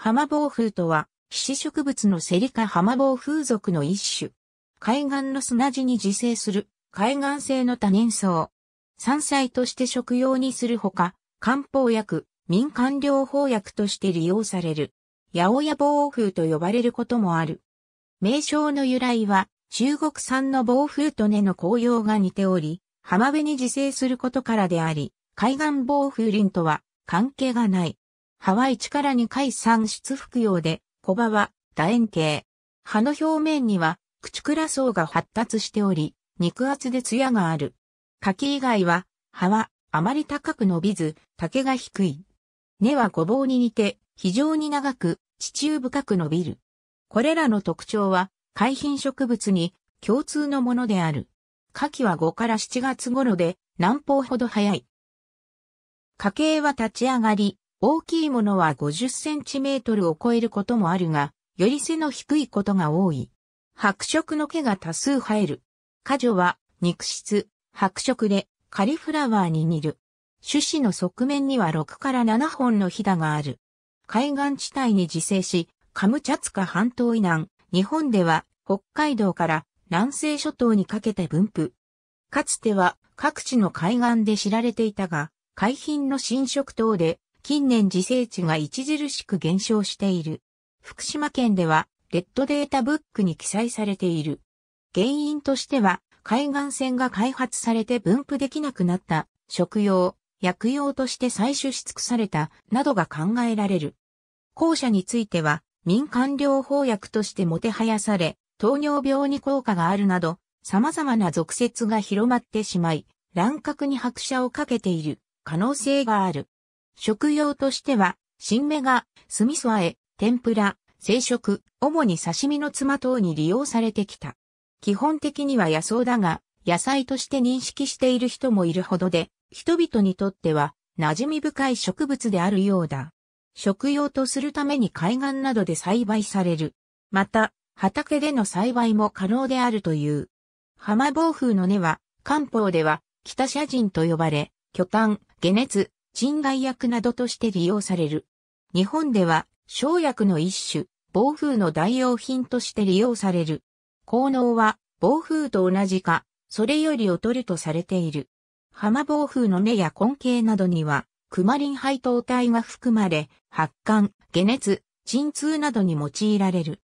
浜防風とは、皮脂植物のセリカ浜防風属の一種。海岸の砂地に自生する海岸性の多年草。山菜として食用にするほか、漢方薬、民間療法薬として利用される。八百屋防風と呼ばれることもある。名称の由来は、中国産の防風と根の紅葉が似ており、浜辺に自生することからであり、海岸防風林とは関係がない。葉は一から2回産出服用で、小葉は楕円形。葉の表面には、口倉層が発達しており、肉厚で艶がある。柿以外は、葉はあまり高く伸びず、竹が低い。根はごぼうに似て、非常に長く、地中深く伸びる。これらの特徴は、海浜植物に共通のものである。夏季は5から7月頃で南方ほど早い。家は立ち上がり、大きいものは50センチメートルを超えることもあるが、より背の低いことが多い。白色の毛が多数生える。果女は肉質、白色でカリフラワーに似る。種子の側面には6から7本のヒダがある。海岸地帯に自生し、カムチャツカ半島以南、日本では北海道から南西諸島にかけて分布。かつては各地の海岸で知られていたが、海浜の新食等で近年自生地が著しく減少している。福島県では、レッドデータブックに記載されている。原因としては、海岸線が開発されて分布できなくなった食用、薬用として採取し尽くされたなどが考えられる。後者については民間療法薬としてもてはやされ、糖尿病に効果があるなど、様々な俗説が広まってしまい、乱獲に拍車をかけている可能性がある。食用としては、新芽が、酢味噌和え、天ぷら、生食、主に刺身のつま等に利用されてきた。基本的には野草だが、野菜として認識している人もいるほどで、人々にとっては馴染み深い植物であるようだ。食用とするために海岸などで栽培される。また、畑での栽培も可能であるという。浜暴風の根は、漢方では、北社人と呼ばれ、巨炭、下熱、鎮害薬などとして利用される。日本では、生薬の一種、暴風の代用品として利用される。効能は、暴風と同じか、それより劣るとされている。浜暴風の根や根茎などには、クマリン配糖体が含まれ、発汗、解熱、鎮痛などに用いられる。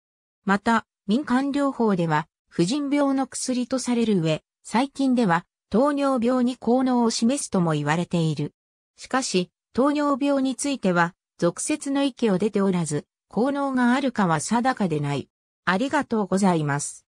また、民間療法では、婦人病の薬とされる上、最近では、糖尿病に効能を示すとも言われている。しかし、糖尿病については、俗説の域を出ておらず、効能があるかは定かでない。ありがとうございます。